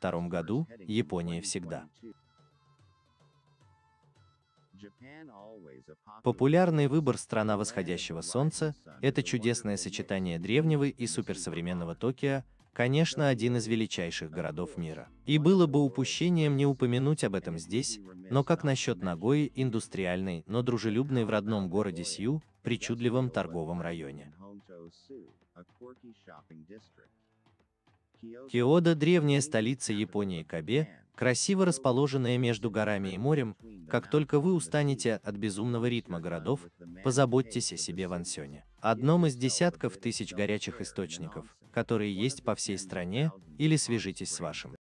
1992 году «Япония всегда». Популярный выбор «Страна восходящего солнца» — это чудесное сочетание древнего и суперсовременного Токио, конечно, один из величайших городов мира. И было бы упущением не упомянуть об этом здесь, но как насчет Нагои, индустриальной, но дружелюбной в родном городе Сью, причудливом торговом районе. Киода – древняя столица Японии Кабе, красиво расположенная между горами и морем, как только вы устанете от безумного ритма городов, позаботьтесь о себе в Ансёне. Одном из десятков тысяч горячих источников, которые есть по всей стране, или свяжитесь с вашим.